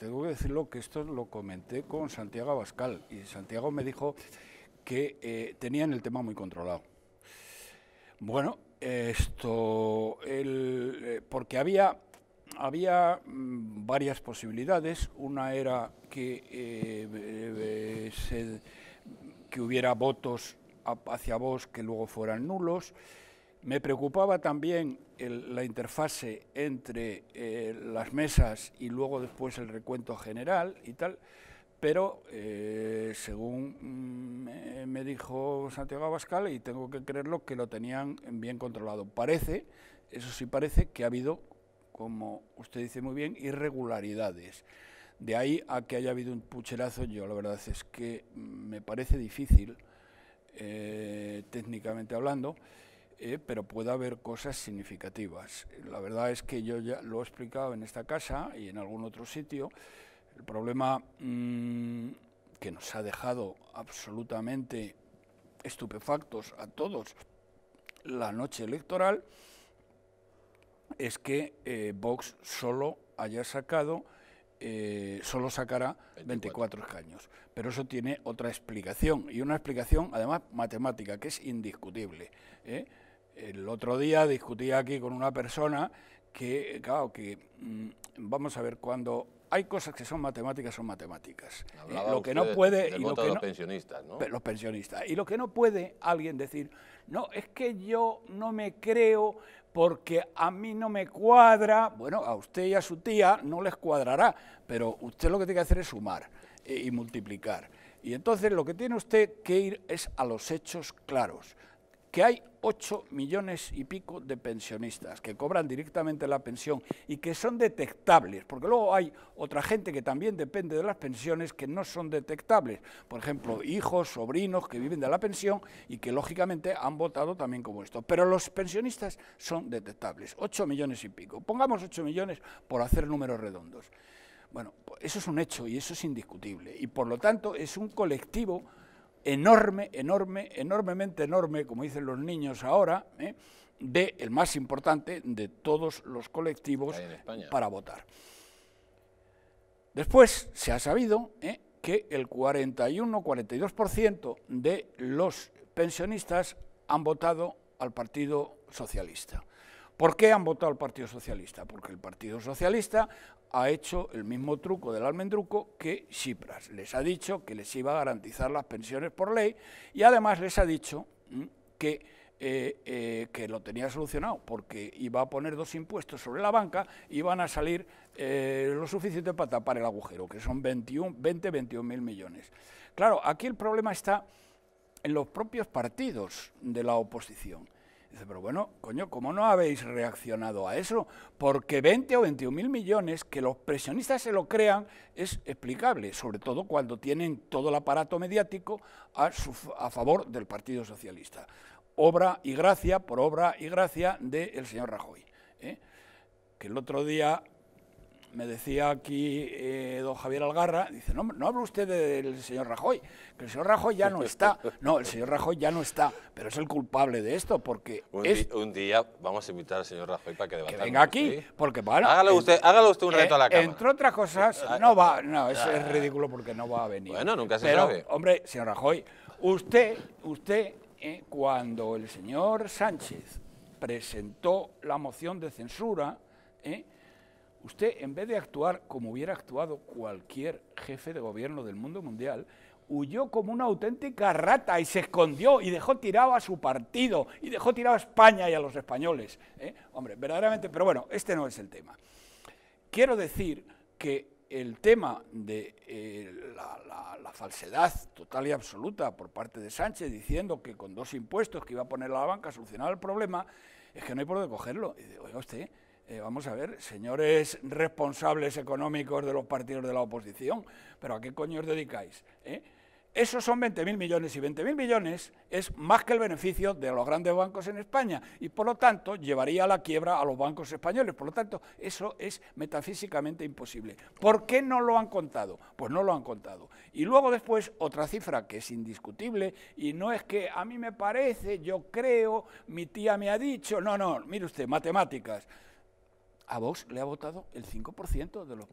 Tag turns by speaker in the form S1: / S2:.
S1: tengo que decirlo que esto lo comenté con Santiago Abascal y Santiago me dijo que eh, tenían el tema muy controlado. Bueno, esto, eh, porque había, había mm, varias posibilidades. Una era que, eh, que hubiera votos hacia vos que luego fueran nulos. Me preocupaba también la interfase entre eh, las mesas y luego después el recuento general y tal, pero eh, según mm, me dijo Santiago Abascal, y tengo que creerlo, que lo tenían bien controlado. Parece, eso sí parece, que ha habido, como usted dice muy bien, irregularidades. De ahí a que haya habido un pucherazo, yo la verdad es que mm, me parece difícil, eh, técnicamente hablando, eh, pero puede haber cosas significativas. La verdad es que yo ya lo he explicado en esta casa y en algún otro sitio. El problema mm, que nos ha dejado absolutamente estupefactos a todos la noche electoral es que eh, Vox solo haya sacado, eh, solo sacará 24. escaños. Pero eso tiene otra explicación, y una explicación además matemática, que es indiscutible. ¿eh? el otro día discutía aquí con una persona que, claro, que mm, vamos a ver, cuando hay cosas que son matemáticas, son matemáticas. Eh, lo que no puede... los pensionistas, Los pensionistas. Y lo que no puede alguien decir, no, es que yo no me creo porque a mí no me cuadra, bueno, a usted y a su tía no les cuadrará, pero usted lo que tiene que hacer es sumar eh, y multiplicar. Y entonces lo que tiene usted que ir es a los hechos claros que hay 8 millones y pico de pensionistas que cobran directamente la pensión y que son detectables, porque luego hay otra gente que también depende de las pensiones que no son detectables, por ejemplo, hijos, sobrinos que viven de la pensión y que lógicamente han votado también como esto, pero los pensionistas son detectables, 8 millones y pico, pongamos 8 millones por hacer números redondos. Bueno, pues eso es un hecho y eso es indiscutible y por lo tanto es un colectivo enorme, enorme, enormemente enorme, como dicen los niños ahora, ¿eh? de el más importante de todos los colectivos para votar. Después se ha sabido ¿eh? que el 41-42% de los pensionistas han votado al Partido Socialista. ¿Por qué han votado al Partido Socialista? Porque el Partido Socialista ha hecho el mismo truco del almendruco que Cipras. Les ha dicho que les iba a garantizar las pensiones por ley y además les ha dicho mm, eh, eh, que lo tenía solucionado, porque iba a poner dos impuestos sobre la banca y iban a salir eh, lo suficiente para tapar el agujero, que son 21, 20, 21 mil millones. Claro, aquí el problema está en los propios partidos de la oposición. Dice, pero bueno, coño, ¿cómo no habéis reaccionado a eso? Porque 20 o 21 mil millones que los presionistas se lo crean es explicable, sobre todo cuando tienen todo el aparato mediático a, su, a favor del Partido Socialista. Obra y gracia por obra y gracia del señor Rajoy. ¿eh? Que el otro día me decía aquí eh, don Javier Algarra, dice, no, no habla usted del señor Rajoy, que el señor Rajoy ya no está. No, el señor Rajoy ya no está, pero es el culpable de esto, porque... Un, es... un día vamos a invitar al señor Rajoy para que debata. Que venga aquí, porque bueno... Hágalo usted, usted un eh, reto a la Cámara. Entre otras cosas, ah, no va, no, ah, es, ah. ridículo porque no va a venir. Bueno, nunca se sabe. hombre, señor Rajoy, usted, usted, eh, cuando el señor Sánchez presentó la moción de censura, ¿eh? Usted, en vez de actuar como hubiera actuado cualquier jefe de gobierno del mundo mundial, huyó como una auténtica rata y se escondió y dejó tirado a su partido y dejó tirado a España y a los españoles. ¿eh? Hombre, verdaderamente, pero bueno, este no es el tema. Quiero decir que el tema de eh, la, falsedad total y absoluta por parte de Sánchez diciendo que con dos impuestos que iba a poner a la banca solucionaba el problema, es que no hay por dónde cogerlo. Y digo, oiga usted, eh, vamos a ver, señores responsables económicos de los partidos de la oposición, pero ¿a qué coño os dedicáis? Eh? Esos son 20.000 millones y 20.000 millones es más que el beneficio de los grandes bancos en España y por lo tanto llevaría a la quiebra a los bancos españoles. Por lo tanto, eso es metafísicamente imposible. ¿Por qué no lo han contado? Pues no lo han contado. Y luego después otra cifra que es indiscutible y no es que a mí me parece, yo creo, mi tía me ha dicho, no, no, mire usted, matemáticas a Vox le ha votado el 5% de los